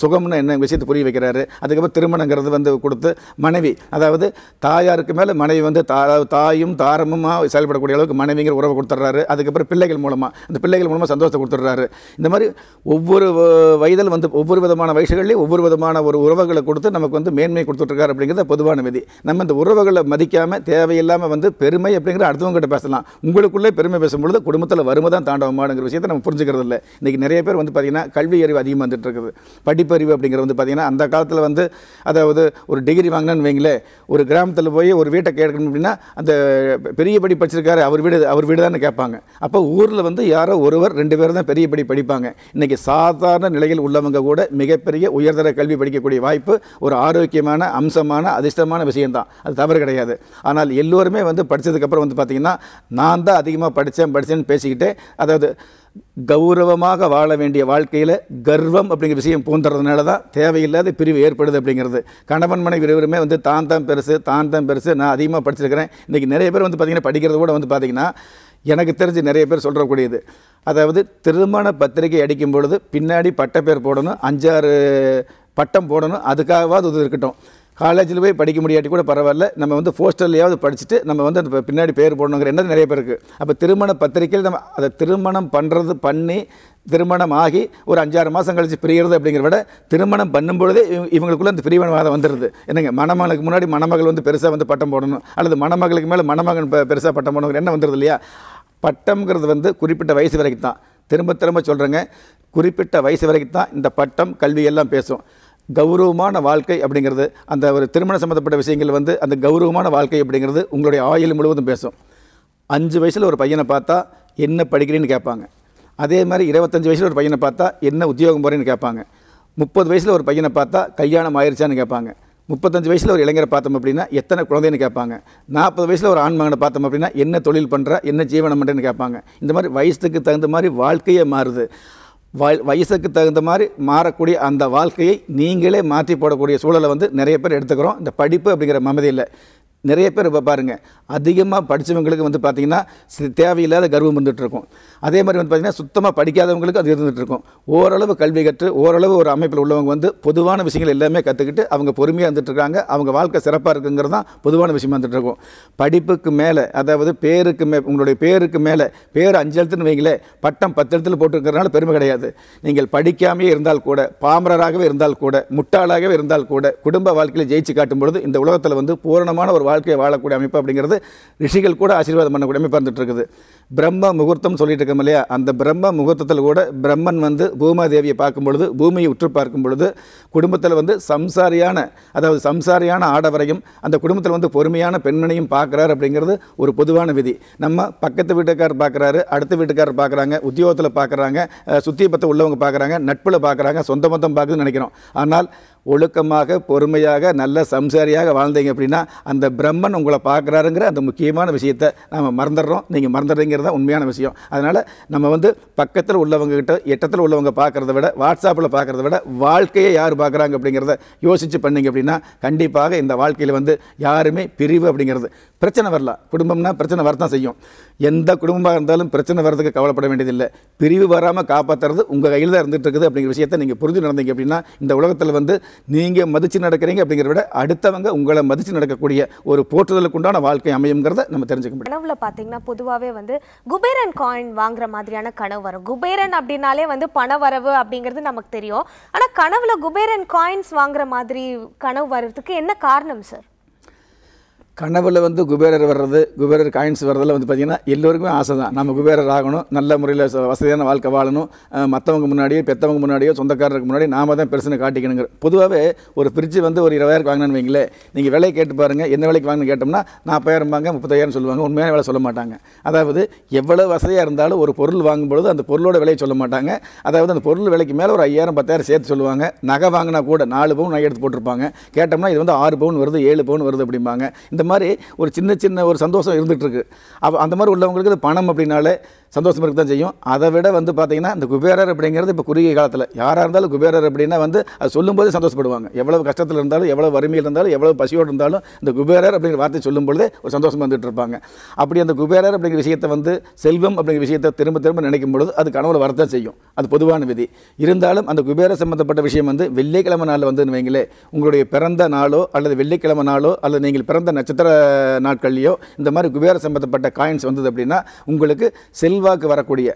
சுகம்னு என்ன விஷயத்தை புரிய வைக்கிறாரு அதுக்கப்புறம் திருமணங்கிறது வந்து கொடுத்து மனைவி அதாவது தாயாருக்கு மேலே மனைவி வந்து தா தாயும் தாரமுமாக செயல்படக்கூடிய அளவுக்கு மனைவிங்கிற உறவை கொடுத்துட்றாரு அதுக்கப்புறம் பிள்ளைகள் மூலமாக அந்த பிள்ளைகள் மூலமாக சந்தோஷத்தை கொடுத்துட்றாரு இந்த மாதிரி ஒவ்வொரு வயதில் வந்து ஒவ்வொரு விதமான வயசுகள்லேயும் ஒவ்வொரு விதமான ஒரு உறவுகளை கொடுத்து நமக்கு வந்து மேன்மை கொடுத்துட்ருக்காரு அப்படிங்கிறத பொதுவான விதி நம்ம இந்த உறவுகளை மதிக்காமல் தேவையில்லாமல் வந்து பெருமை அப்படிங்கிற அடுத்தவங்ககிட்ட பேசலாம் உங்களுக்குள்ளே குடும்பத்திலே பெருமை பேசும்பொழுது குடும்பத்தில் வருமை தான் தாண்டவமானுங்கிற விஷயத்தை நம்ம புரிஞ்சுக்கிறது இல்லை இன்றைக்கி நிறைய பேர் வந்து பார்த்திங்கன்னா கல்வி அறிவு அதிகமாக வந்துட்டு இருக்குது படிப்பறிவு அப்படிங்கிற வந்து பார்த்திங்கன்னா அந்த காலத்தில் வந்து அதாவது ஒரு டிகிரி வாங்கினேன்னு வைங்களேன் ஒரு கிராமத்தில் போய் ஒரு வீட்டை கேட்கணும் அப்படின்னா அந்த பெரிய படி படிச்சிருக்காரு அவர் வீடு அவர் வீடு தான் கேட்பாங்க அப்போ ஊரில் வந்து யாரோ ஒருவர் ரெண்டு பேர் தான் பெரிய படி படிப்பாங்க இன்றைக்கி சாதாரண நிலையில் உள்ளவங்க கூட மிகப்பெரிய உயர்தர கல்வி படிக்கக்கூடிய வாய்ப்பு ஒரு ஆரோக்கியமான அம்சமான அதிர்ஷ்டமான விஷயம்தான் அது தவறு கிடையாது ஆனால் எல்லோருமே வந்து படித்ததுக்கப்புறம் வந்து பார்த்திங்கன்னா நான் தான் அதிக அதிகமாக படித்தேன் படித்தேன்னு பேசிக்கிட்டு அதாவது கௌரவமாக வாழ வேண்டிய வாழ்க்கையில் கர்வம் அப்படிங்கிற விஷயம் பூந்துறதுனால தான் தேவையில்லாத பிரிவு ஏற்படுது அப்படிங்கிறது கணவன் மனைவி இருவருமே வந்து தான் தான் பெருசு தான் தான் பெருசு நான் அதிகமாக படிச்சிருக்கிறேன் இன்றைக்கி நிறைய பேர் வந்து பார்த்திங்கன்னா படிக்கிறது கூட வந்து பார்த்திங்கன்னா எனக்கு தெரிஞ்சு நிறைய பேர் சொல்கிறக்கூடியது அதாவது திருமண பத்திரிகை அடிக்கும் பொழுது பின்னாடி பட்டப்பேர் போடணும் அஞ்சாறு பட்டம் போடணும் அதுக்காகவாது இது இருக்கட்டும் காலேஜில் போய் படிக்க முடியாட்டி கூட பரவாயில்ல நம்ம வந்து போஸ்டர்லையாவது படிச்சுட்டு நம்ம வந்து அந்த பின்னாடி பேர் போடணுங்கிற என்ன நிறைய பேருக்கு அப்போ திருமண பத்திரிக்கையில் நம்ம அதை திருமணம் பண்ணுறது பண்ணி திருமணம் ஆகி ஒரு அஞ்சாறு மாதம் கழித்து பிரிகிறது அப்படிங்கிற விட திருமணம் பண்ணும்பொழுதே இவங்களுக்குள்ளே அந்த வாதம் வந்துடுது என்னங்க மணமகனுக்கு முன்னாடி மணமகள் வந்து பெருசாக வந்து பட்டம் போடணும் அல்லது மணமகளுக்கு மேலே மணமகன் பெருசாக பட்டம் போடணுங்கிற என்ன வந்துடுது இல்லையா பட்டம்ங்கிறது வந்து குறிப்பிட்ட வயசு வரைக்கும் தான் திரும்ப திரும்ப சொல்கிறேங்க குறிப்பிட்ட வயசு வரைக்கும் தான் இந்த பட்டம் கல்வியெல்லாம் பேசும் கௌரவமான வாழ்க்கை அப்படிங்கிறது அந்த ஒரு திருமணம் சம்மந்தப்பட்ட விஷயங்கள் வந்து அந்த கௌரவமான வாழ்க்கை அப்படிங்கிறது உங்களுடைய ஆயுள் முழுவதும் பேசும் அஞ்சு வயசில் ஒரு பையனை பார்த்தா என்ன படிக்கிறேன்னு கேட்பாங்க அதே மாதிரி இருபத்தஞ்சி வயசில் ஒரு பையனை பார்த்தா என்ன உத்தியோகம் போகிறேன்னு கேட்பாங்க முப்பது வயசில் ஒரு பையனை பார்த்தா கல்யாணம் ஆயிடுச்சான்னு கேட்பாங்க முப்பத்தஞ்சு வயசில் ஒரு இளைஞரை பார்த்தோம் அப்படின்னா எத்தனை குழந்தைன்னு கேட்பாங்க நாற்பது வயசில் ஒரு ஆண்மகனை பார்த்தோம் அப்படின்னா என்ன தொழில் பண்ணுற என்ன ஜீவனம் பண்ணுறேன்னு கேட்பாங்க இந்த மாதிரி வயசுக்கு தகுந்த மாதிரி வாழ்க்கையே மாறுது வயசுக்கு தகுந்த மாதிரி மாறக்கூடிய அந்த வாழ்க்கையை நீங்களே மாற்றி போடக்கூடிய சூழலை வந்து நிறைய பேர் எடுத்துக்கிறோம் இந்த படிப்பு அப்படிங்கிற மமதி இல்லை நிறைய பேர் இப்போ பாருங்கள் அதிகமாக படித்தவங்களுக்கு வந்து பார்த்திங்கன்னா தேவையில்லாத கர்வம் இருந்துகிட்ருக்கும் அதே மாதிரி வந்து பார்த்திங்கன்னா சுத்தமாக படிக்காதவங்களுக்கு அது இருந்துகிட்ருக்கும் ஓரளவு கல்வி கற்று ஓரளவு ஒரு அமைப்பில் உள்ளவங்க வந்து பொதுவான விஷயங்கள் எல்லாமே கற்றுக்கிட்டு அவங்க பொறுமையாக இருந்துகிட்ருக்காங்க அவங்க வாழ்க்கை சிறப்பாக இருக்குங்கிறது தான் பொதுவான விஷயமா இருந்துகிட்ருக்கும் படிப்புக்கு மேலே அதாவது பேருக்கு மே உங்களுடைய பேருக்கு மேலே பேர் அஞ்சு எழுத்துன்னு வைங்களேன் பட்டம் பத்து எழுத்தில் போட்டிருக்கிறதுனால பெருமை கிடையாது நீங்கள் படிக்காமையே இருந்தால் கூட பாமரராகவே இருந்தால் கூட முட்டாளாகவே இருந்தால் கூட குடும்ப வாழ்க்கையில் ஜெயிச்சு காட்டும் பொழுது இந்த உலகத்தில் வந்து பூரணமான ஒரு வாழ்க்கை வாழ்க்கையை வாழக்கூடிய அமைப்பு அப்படிங்கிறது ரிஷிகள் கூட ஆசீர்வாதம் பண்ணக்கூடிய அமைப்பு இருந்துகிட்டு இருக்குது பிரம்ம முகூர்த்தம் சொல்லிட்டு இருக்கோம் இல்லையா அந்த பிரம்ம முகூர்த்தத்தில் கூட பிரம்மன் வந்து பூமாதேவியை பார்க்கும் பொழுது பூமியை உற்று பார்க்கும் பொழுது குடும்பத்தில் வந்து சம்சாரியான அதாவது சம்சாரியான ஆடவரையும் அந்த குடும்பத்தில் வந்து பொறுமையான பெண்மனையும் பார்க்குறாரு அப்படிங்கிறது ஒரு பொதுவான விதி நம்ம பக்கத்து வீட்டுக்காரர் பார்க்குறாரு அடுத்த வீட்டுக்காரர் பார்க்குறாங்க உத்தியோகத்தில் பார்க்குறாங்க சுத்தி பத்த உள்ளவங்க பார்க்குறாங்க நட்பில் பார்க்குறாங்க சொந்த மொத்தம் பார்க்குதுன்னு நினைக்கிறோம் ஆனால் ஒழுக்கமாக பொறுமையாக நல்ல சம்சாரியாக வாழ்ந்தீங்க அப்படின்னா அந்த பிரம்மன் உங்களை பார்க்குறாருங்கிற அந்த முக்கியமான விஷயத்தை நாம் மறந்துடுறோம் நீங்கள் மறந்துடுறீங்க அப்படிங்கிறது தான் உண்மையான விஷயம் அதனால் நம்ம வந்து பக்கத்தில் உள்ளவங்ககிட்ட எட்டத்தில் உள்ளவங்க பார்க்குறத விட வாட்ஸ்அப்பில் பார்க்குறத விட வாழ்க்கையை யார் பார்க்குறாங்க அப்படிங்கிறத யோசித்து பண்ணிங்க அப்படின்னா கண்டிப்பாக இந்த வாழ்க்கையில் வந்து யாருமே பிரிவு அப்படிங்கிறது பிரச்சனை வரலாம் குடும்பம்னா பிரச்சனை வரதான் செய்யும் எந்த குடும்பமாக இருந்தாலும் பிரச்சனை வர்றதுக்கு கவலைப்பட வேண்டியதில்லை பிரிவு வராமல் காப்பாற்றுறது உங்கள் கையில் தான் இருந்துட்டு இருக்குது அப்படிங்கிற விஷயத்தை நீங்கள் புரிஞ்சு நடந்தீங்க அப்படின்னா இந்த உலகத்தில் வந்து நீங்கள் மதித்து நடக்கிறீங்க அப்படிங்கிறத விட அடுத்தவங்க உங்களை மதித்து நடக்கக்கூடிய ஒரு போற்றுதலுக்குண்டான வாழ்க்கை அமையுங்கிறத நம்ம தெரிஞ்சுக்க முடியும் உணவில் பார்த்தீங்கன்னா பொதுவாகவே வந்து குபேரன் காயின் வாங்குற மாதிரியான கனவு வரும் குபேரன் அப்படின்னாலே வந்து பண வரவு அப்படிங்கிறது நமக்கு தெரியும் ஆனால் கனவில் குபேரன் காயின்ஸ் வாங்குற மாதிரி கனவு வர்றதுக்கு என்ன காரணம் சார் கனவில் வந்து குபேரர் வர்றது குபேரர் காயின்ஸ் வர்றதில் வந்து பார்த்திங்கன்னா எல்லோருக்குமே ஆசை தான் நம்ம குபேரர் ஆகணும் நல்ல முறையில் வசதியான வாழ்க்கை வாழணும் மற்றவங்க முன்னாடியோ பெற்றவங்க முன்னாடியோ சொந்தக்காரருக்கு முன்னாடி நாம தான் பெருசுன்னு காட்டிக்கணுங்கிற பொதுவாகவே ஒரு ஃப்ரிட்ஜு வந்து ஒரு இருபதாயிரம் வாங்கினு வைங்களேன் நீங்கள் விலையை கேட்டு பாருங்கள் என்ன விலைக்கு வாங்கணும்னு கேட்டோம்னா வாங்க முப்பதாயிரம் சொல்லுவாங்க உண்மையான விலை சொல்ல மாட்டாங்க அதாவது எவ்வளோ வசதியாக இருந்தாலும் ஒரு பொருள் வாங்கும்பொழுது அந்த பொருளோட விலையை சொல்ல மாட்டாங்க அதாவது அந்த பொருள் விலைக்கு மேலே ஒரு ஐயாயிரம் பத்தாயிரம் சேர்த்து சொல்லுவாங்க நகை வாங்கினா கூட நாலு பவுன் நகை எடுத்து போட்டிருப்பாங்க கேட்டோம்னா இது வந்து ஆறு பவுன் வருது ஏழு பவுன் வருது அப்படிம்பாங்க இந்த மாதிரி ஒரு சின்ன சின்ன ஒரு சந்தோஷம் இருந்துகிட்ருக்கு அப்போ அந்த மாதிரி உள்ளவங்களுக்கு பணம் அப்படின்னாலே சந்தோஷம் இருக்க தான் செய்யும் அதை விட வந்து பார்த்திங்கன்னா இந்த குபேரர் அப்படிங்கிறது இப்போ குறுகிய காலத்தில் யாராக இருந்தாலும் குபேரர் அப்படின்னா வந்து அது சொல்லும்போது சந்தோஷப்படுவாங்க எவ்வளோ கஷ்டத்தில் இருந்தாலும் எவ்வளோ வறுமையில் இருந்தாலும் எவ்வளோ பசியோடு இருந்தாலும் இந்த குபேரர் அப்படிங்கிற வார்த்தை சொல்லும்பொழுதே ஒரு சந்தோஷம் வந்துட்டு இருப்பாங்க அப்படி அந்த குபேரர் அப்படிங்கிற விஷயத்தை வந்து செல்வம் அப்படிங்கிற விஷயத்தை திரும்ப திரும்ப நினைக்கும் பொழுது அது கனவுல வரத்தான் செய்யும் அது பொதுவான விதி இருந்தாலும் அந்த குபேர சம்மந்தப்பட்ட விஷயம் வந்து வெள்ளிக்கிழமை நாளில் வந்து வைங்களே உங்களுடைய பிறந்த நாளோ அல்லது வெள்ளிக்கிழமை நாளோ அல்லது நீங்கள் பிறந்த நட்சத்திர நாட்கள்லையோ இந்த மாதிரி குபேர சம்மந்தப்பட்ட காயின்ஸ் வந்தது அப்படின்னா உங்களுக்கு செல்வ செல்வாக்கு வரக்கூடிய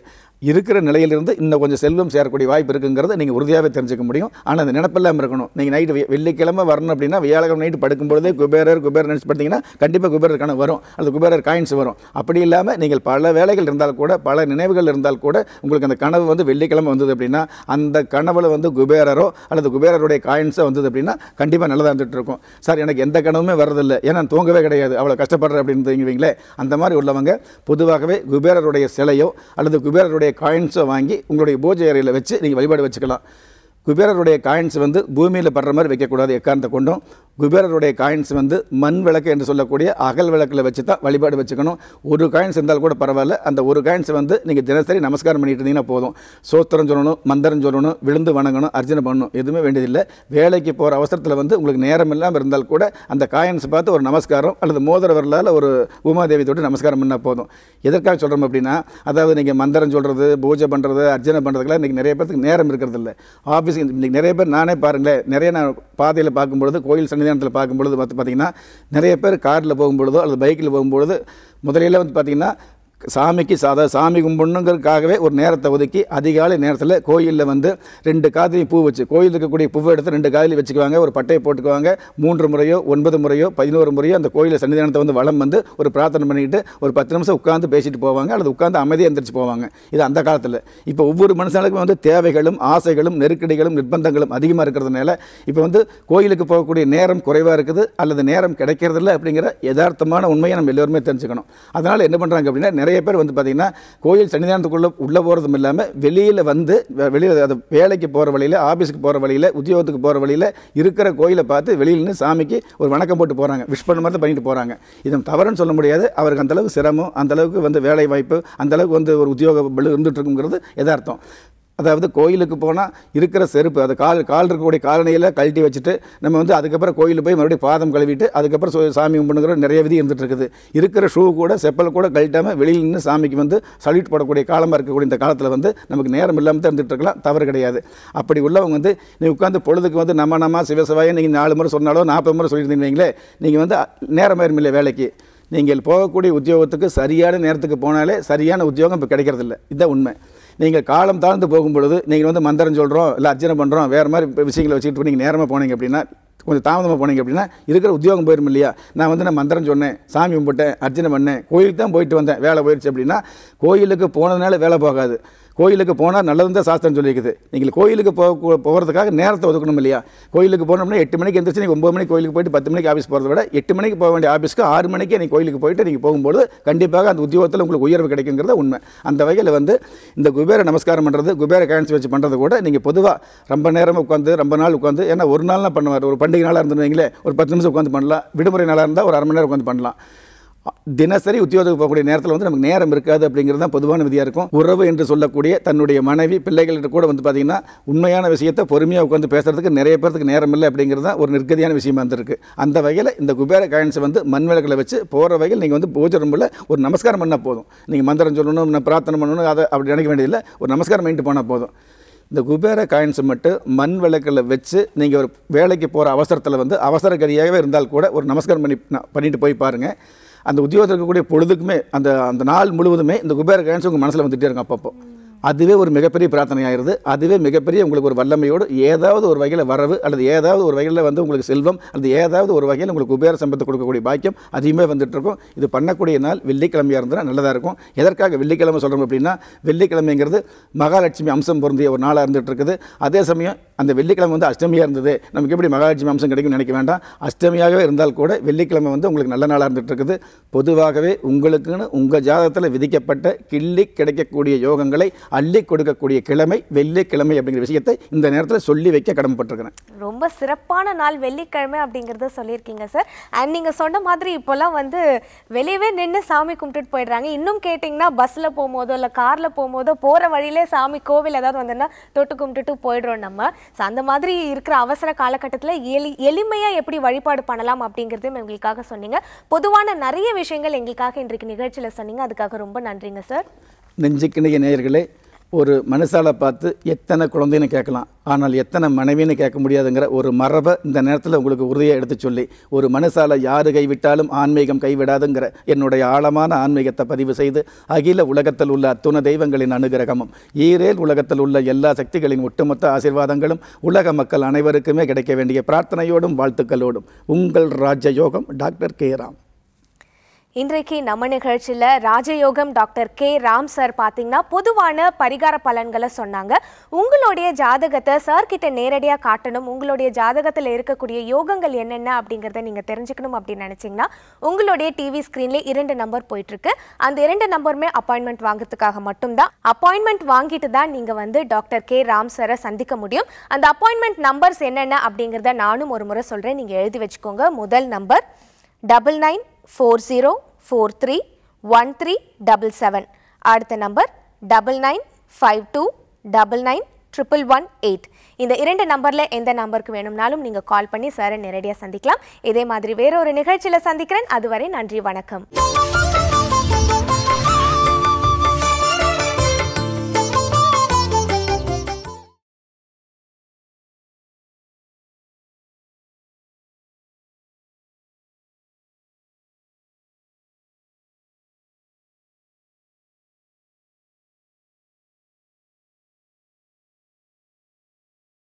இருக்கிற நிலையிலிருந்து இன்னும் கொஞ்சம் செல்வம் சேரக்கூடிய வாய்ப்பு இருக்குங்கிறத நீங்கள் உறுதியாகவே தெரிஞ்சுக்க முடியும் ஆனால் அந்த நினப்பெல்லாம் இருக்கணும் நீங்கள் நைட்டு வெள்ளிக்கிழமை வரணும் அப்படின்னா வியாழக்கிழமை நைட்டு படுக்கும்பொழுதே குபேரர் குபேரர் நினச்சி படுத்திங்கன்னா கண்டிப்பாக கணக்கு வரும் அந்த குபேரர் காயின்ஸ் வரும் அப்படி இல்லாமல் நீங்கள் பல வேலைகள் இருந்தால் கூட பல நினைவுகள் இருந்தால் கூட உங்களுக்கு அந்த கனவு வந்து வெள்ளிக்கிழமை வந்தது அப்படின்னா அந்த கனவில் வந்து குபேரரோ அல்லது குபேரருடைய காயின்ஸோ வந்தது அப்படின்னா கண்டிப்பாக நல்லதாக இருந்துகிட்டு இருக்கும் சார் எனக்கு எந்த கனவுமே வரதில்லை ஏன்னா தூங்கவே கிடையாது அவ்வளோ கஷ்டப்படுற அப்படின்னு தெரிஞ்சுவீங்களே அந்த மாதிரி உள்ளவங்க பொதுவாகவே குபேரருடைய சிலையோ அல்லது குபேரருடைய காயின்ஸை வாங்கி உங்களுடைய பூஜை அறையில் வச்சு நீங்கள் வழிபாடு வச்சுக்கலாம் குபேரருடைய காயின்ஸ் வந்து பூமியில் படுற மாதிரி வைக்கக்கூடாது எக்காரணத்தை கொண்டும் குபேரருடைய காயின்ஸ் வந்து மண் விளக்கு என்று சொல்லக்கூடிய அகல் விளக்கில் வச்சு தான் வழிபாடு வச்சுக்கணும் ஒரு காயின்ஸ் இருந்தால் கூட பரவாயில்ல அந்த ஒரு காயின்ஸ் வந்து நீங்கள் தினசரி நமஸ்காரம் பண்ணிட்டு இருந்தீங்கன்னா போதும் சோத்திரம் சொல்லணும் மந்திரம் சொல்லணும் விழுந்து வணங்கணும் அர்ஜனை பண்ணணும் எதுவுமே வேண்டியதில்லை வேலைக்கு போகிற அவசரத்தில் வந்து உங்களுக்கு நேரம் இல்லாமல் இருந்தால் கூட அந்த காயின்ஸ் பார்த்து ஒரு நமஸ்காரம் அல்லது மோதிர வரலால் ஒரு உமாதேவி தொட்டு நமஸ்காரம் பண்ணால் போதும் எதற்காக சொல்கிறோம் அப்படின்னா அதாவது நீங்கள் மந்திரம் சொல்கிறது பூஜை பண்ணுறது அர்ஜனை பண்ணுறதுக்கெல்லாம் இன்றைக்கி நிறைய பேருக்கு நேரம் இருக்கிறதில்ல ஆஃபீஸ் இன்றைக்கி நிறைய பேர் நானே பாருங்களேன் நிறைய நான் பாதையில் பார்க்கும்பொழுது கோயில் சன்னிதான மயானத்தில் பார்க்கும்பொழுது பார்த்து பார்த்திங்கன்னா நிறைய பேர் காரில் போகும்பொழுதோ அல்லது பைக்கில் போகும்பொழுது முதலில் வந்து பார்த்திங்கன்னா சாமிக்கு சாதா சாமி கும்பிடணுங்கிறதுக்காகவே ஒரு நேரத்தை ஒதுக்கி அதிகாலை நேரத்தில் கோயிலில் வந்து ரெண்டு காதலி பூ வச்சு கோயில் இருக்கக்கூடிய பூவை எடுத்து ரெண்டு காதலி வச்சுக்குவாங்க ஒரு பட்டையை போட்டுக்குவாங்க மூன்று முறையோ ஒன்பது முறையோ பதினோரு முறையோ அந்த கோயிலில் சன்னிதானத்தை வந்து வளம் வந்து ஒரு பிரார்த்தனை பண்ணிக்கிட்டு ஒரு பத்து நிமிஷம் உட்காந்து பேசிட்டு போவாங்க அல்லது உட்காந்து அமைதியாக எந்திரிச்சு போவாங்க இது அந்த காலத்தில் இப்போ ஒவ்வொரு மனுஷனுக்கும் வந்து தேவைகளும் ஆசைகளும் நெருக்கடிகளும் நிர்பந்தங்களும் அதிகமாக இருக்கிறதுனால இப்போ வந்து கோயிலுக்கு போகக்கூடிய நேரம் குறைவாக இருக்குது அல்லது நேரம் கிடைக்கிறதில்ல அப்படிங்கிற யதார்த்தமான உண்மையை நம்ம எல்லோருமே தெரிஞ்சுக்கணும் அதனால் என்ன பண்ணுறாங்க அப்படின்னா நிறைய நிறைய பேர் வந்து பார்த்திங்கன்னா கோயில் சன்னிதானத்துக்குள்ளே உள்ளே போகிறதும் இல்லாமல் வெளியில் வந்து வெளியில் அது வேலைக்கு போகிற வழியில் ஆஃபீஸுக்கு போகிற வழியில் உத்தியோகத்துக்கு போகிற வழியில் இருக்கிற கோயிலை பார்த்து வெளியில் நின்று சாமிக்கு ஒரு வணக்கம் போட்டு போகிறாங்க விஷ் பண்ண மாதிரி பண்ணிட்டு போகிறாங்க இதன் தவறுன்னு சொல்ல முடியாது அவருக்கு அந்தளவுக்கு சிரமம் அந்தளவுக்கு வந்து வேலை வாய்ப்பு அந்தளவுக்கு வந்து ஒரு உத்தியோக இருந்துகிட்ருக்குங்கிறது எதார்த்தம் அதாவது கோயிலுக்கு போனால் இருக்கிற செருப்பு அது கால் கால் இருக்கக்கூடிய காலனியில் கழட்டி வச்சுட்டு நம்ம வந்து அதுக்கப்புறம் கோயிலுக்கு போய் மறுபடியும் பாதம் கழுவிட்டு அதுக்கப்புறம் சாமி கும்பிடுங்கிற நிறைய விதி இருந்துகிட்டு இருக்குது இருக்கிற ஷூ கூட செப்பல் கூட கழட்டாமல் வெளியில் நின்று சாமிக்கு வந்து சல்யூட் போடக்கூடிய காலமாக இருக்கக்கூடிய இந்த காலத்தில் வந்து நமக்கு நேரம் இல்லாமல் தான் இருந்துகிட்டு இருக்கலாம் தவறு கிடையாது அப்படி உள்ளவங்க வந்து நீ உட்காந்து பொழுதுக்கு வந்து நம்ம நம்ம சிவசவாயை நீங்கள் நாலு முறை சொன்னாலோ நாற்பது முறை சொல்லியிருந்தீங்களே நீங்கள் வந்து நேரம் இல்லை வேலைக்கு நீங்கள் போகக்கூடிய உத்தியோகத்துக்கு சரியான நேரத்துக்கு போனாலே சரியான உத்தியோகம் இப்போ கிடைக்கிறதில்ல இதுதான் உண்மை நீங்கள் காலம் தாழ்ந்து போகும் பொழுது நீங்கள் வந்து மந்திரம் சொல்கிறோம் இல்லை அர்ச்சனை பண்ணுறோம் வேறு மாதிரி விஷயங்களை வச்சுக்கிட்டு நீங்கள் நேரமாக போனீங்க அப்படின்னா கொஞ்சம் தாமதமாக போனீங்க அப்படின்னா இருக்கிற உத்தியோகம் போயிடும் இல்லையா நான் வந்து நான் மந்திரம் சொன்னேன் சாமி கும்பிட்டேன் அர்ச்சனை பண்ணேன் கோயிலுக்கு தான் போயிட்டு வந்தேன் வேலை போயிடுச்சு அப்படின்னா கோயிலுக்கு போனதுனால வேலை போகாது கோயிலுக்கு போனால் நல்லது தான் சாஸ்திரம் சொல்லியிருக்குது நீங்கள் கோயிலுக்கு போக போகிறதுக்காக நேரத்தை ஒதுக்கணும் இல்லையா கோயிலுக்கு போனோம்னா எட்டு மணிக்கு எந்திரிச்சு நீங்கள் ஒம்பது மணிக்கு கோயிலுக்கு போயிட்டு பத்து மணிக்கு ஆஃபீஸ் போகிறத விட எட்டு மணிக்கு போக வேண்டிய ஆஃபீஸ்க்கு ஆறு மணிக்கு நீங்கள் கோயிலுக்கு போயிட்டு நீங்கள் போகும்போது கண்டிப்பாக அந்த உத்தியோகத்தில் உங்களுக்கு உயர்வு கிடைக்குங்கிறத உண்மை அந்த வகையில் வந்து இந்த குபேர நமஸ்காரம் பண்ணுறது குபேர கேன்ஸ் வச்சு பண்ணுறது கூட நீங்கள் பொதுவாக ரொம்ப நேரம் உட்காந்து ரொம்ப நாள் உட்காந்து ஏன்னா ஒரு நாள்லாம் பண்ணுவார் ஒரு பண்டிகை நாளாக இருந்துருந்தீங்களே ஒரு பத்து நிமிஷம் உட்காந்து பண்ணலாம் விடுமுறை நாளாக இருந்தால் ஒரு அரை மணி நேரம் உட்காந்து பண்ணலாம் தினசரி உத்தியோகத்துக்கு போகக்கூடிய நேரத்தில் வந்து நமக்கு நேரம் இருக்காது அப்படிங்கிறது தான் பொதுவான விதியாக இருக்கும் உறவு என்று சொல்லக்கூடிய தன்னுடைய மனைவி பிள்ளைகள்கிட்ட கூட வந்து பார்த்திங்கன்னா உண்மையான விஷயத்தை பொறுமையாக உட்காந்து பேசுகிறதுக்கு நிறைய பேர்த்துக்கு நேரம் இல்லை அப்படிங்கிறது தான் ஒரு நிர்கதியான விஷயமா இருந்திருக்கு அந்த வகையில் இந்த குபேர காயின்ஸை வந்து மண் விளக்கில் வச்சு போகிற வகையில் நீங்கள் வந்து பூஜை ரூமில் ஒரு நமஸ்காரம் பண்ணால் போதும் நீங்கள் மந்திரம் சொல்லணும் பிரார்த்தனை பண்ணணும் அதை அப்படி நினைக்க வேண்டியதில்லை ஒரு நமஸ்காரம் பண்ணிட்டு போனால் போதும் இந்த குபேர காயின்ஸை மட்டும் மண் விளக்கில் வச்சு நீங்கள் ஒரு வேலைக்கு போகிற அவசரத்தில் வந்து அவசர கதியாகவே இருந்தால் கூட ஒரு நமஸ்காரம் பண்ணி பண்ணிட்டு போய் பாருங்கள் அந்த உத்தியோகத்தில் இருக்கக்கூடிய பொழுதுக்குமே அந்த அந்த நாள் முழுவதுமே இந்த குபேர கணேசன் உங்கள் மனசில் வந்துகிட்டே இருக்கும் அப்பப்போ அதுவே ஒரு மிகப்பெரிய பிரார்த்தனையாயிருது அதுவே மிகப்பெரிய உங்களுக்கு ஒரு வல்லமையோடு ஏதாவது ஒரு வகையில் வரவு அல்லது ஏதாவது ஒரு வகையில் வந்து உங்களுக்கு செல்வம் அல்லது ஏதாவது ஒரு வகையில் உங்களுக்கு உபேர சம்பத்து கொடுக்கக்கூடிய பாக்கியம் அதிகமாக வந்துட்டுருக்கும் இது பண்ணக்கூடிய நாள் வெள்ளிக்கிழமையாக இருந்தால் நல்லதாக இருக்கும் எதற்காக வெள்ளிக்கிழமை சொல்கிறோம் அப்படின்னா வெள்ளிக்கிழமைங்கிறது மகாலட்சுமி அம்சம் பொருந்திய ஒரு நாளாக இருந்துகிட்டு இருக்குது அதே சமயம் அந்த வெள்ளிக்கிழமை வந்து அஷ்டமியாக இருந்தது நமக்கு எப்படி மகாலட்சுமி அம்சம் கிடைக்கும்னு நினைக்க வேண்டாம் அஷ்டமியாகவே இருந்தால் கூட வெள்ளிக்கிழமை வந்து உங்களுக்கு நல்ல நாளாக இருந்துகிட்டு இருக்குது பொதுவாகவே உங்களுக்குன்னு உங்கள் ஜாதகத்தில் விதிக்கப்பட்ட கிள்ளி கிடைக்கக்கூடிய யோகங்களை அள்ளி கொடுக்கக்கூடிய கிழமை வெள்ளிக்கிழமை அப்படிங்கிற விஷயத்தை இந்த நேரத்தில் சொல்லி வைக்க கடமைப்பட்டிருக்கிறேன் ரொம்ப சிறப்பான நாள் வெள்ளிக்கிழமை அப்படிங்கிறத சொல்லியிருக்கீங்க சார் அண்ட் நீங்கள் சொன்ன மாதிரி இப்போல்லாம் வந்து வெளியவே நின்று சாமி கும்பிட்டுட்டு போயிடுறாங்க இன்னும் கேட்டிங்கன்னா பஸ்ஸில் போகும்போதோ இல்லை காரில் போகும்போதோ போகிற வழியிலே சாமி கோவில் ஏதாவது வந்துன்னா தொட்டு கும்பிட்டுட்டு போயிடுறோம் நம்ம ஸோ அந்த மாதிரி இருக்கிற அவசர காலகட்டத்தில் எளி எளிமையாக எப்படி வழிபாடு பண்ணலாம் அப்படிங்கிறதையும் எங்களுக்காக சொன்னீங்க பொதுவான நிறைய விஷயங்கள் எங்களுக்காக இன்றைக்கு நிகழ்ச்சியில் சொன்னீங்க அதுக்காக ரொம்ப நன்றிங்க சார் நெஞ்சுக்கிணைய நேயர்களே ஒரு மனுஷால பார்த்து எத்தனை குழந்தைன்னு கேட்கலாம் ஆனால் எத்தனை மனைவின்னு கேட்க முடியாதுங்கிற ஒரு மரபை இந்த நேரத்தில் உங்களுக்கு உறுதியாக எடுத்து சொல்லி ஒரு மனுஷால யார் கைவிட்டாலும் ஆன்மீகம் கைவிடாதுங்கிற என்னுடைய ஆழமான ஆன்மீகத்தை பதிவு செய்து அகில உலகத்தில் உள்ள அத்துண தெய்வங்களின் அனுகிரகமும் ஈரேல் உலகத்தில் உள்ள எல்லா சக்திகளின் ஒட்டுமொத்த ஆசிர்வாதங்களும் உலக மக்கள் அனைவருக்குமே கிடைக்க வேண்டிய பிரார்த்தனையோடும் வாழ்த்துக்களோடும் உங்கள் ராஜயோகம் டாக்டர் கே ராம் இன்றைக்கு நம்ம நிகழ்ச்சியில் ராஜயோகம் டாக்டர் கே ராம் சார் பார்த்தீங்கன்னா பொதுவான பரிகார பலன்களை சொன்னாங்க உங்களுடைய ஜாதகத்தை சார் கிட்ட நேரடியாக காட்டணும் உங்களுடைய ஜாதகத்தில் இருக்கக்கூடிய யோகங்கள் என்னென்ன அப்படிங்கிறத நீங்கள் தெரிஞ்சுக்கணும் அப்படின்னு நினச்சிங்கன்னா உங்களுடைய டிவி ஸ்க்ரீன்லேயே இரண்டு நம்பர் போயிட்டுருக்கு அந்த இரண்டு நம்பருமே அப்பாயின்மெண்ட் வாங்குறதுக்காக மட்டும்தான் அப்பாயின்மெண்ட் வாங்கிட்டு தான் நீங்கள் வந்து டாக்டர் கே ராம் சாரை சந்திக்க முடியும் அந்த அப்பாயின்மெண்ட் நம்பர்ஸ் என்னென்ன அப்படிங்கிறத நானும் ஒரு முறை சொல்கிறேன் நீங்கள் எழுதி வச்சுக்கோங்க முதல் number double nine four zero four three one three double seven அடுத்த number double nine five two double nine triple one eight இந்த இரண்டு நம்பரில் எந்த நம்பருக்கு வேணும்னாலும் நீங்கள் கால் பண்ணி சாரை நேரடியாக சந்திக்கலாம் இதே மாதிரி வேற ஒரு நிகழ்ச்சியில் சந்திக்கிறேன் அதுவரை நன்றி வணக்கம்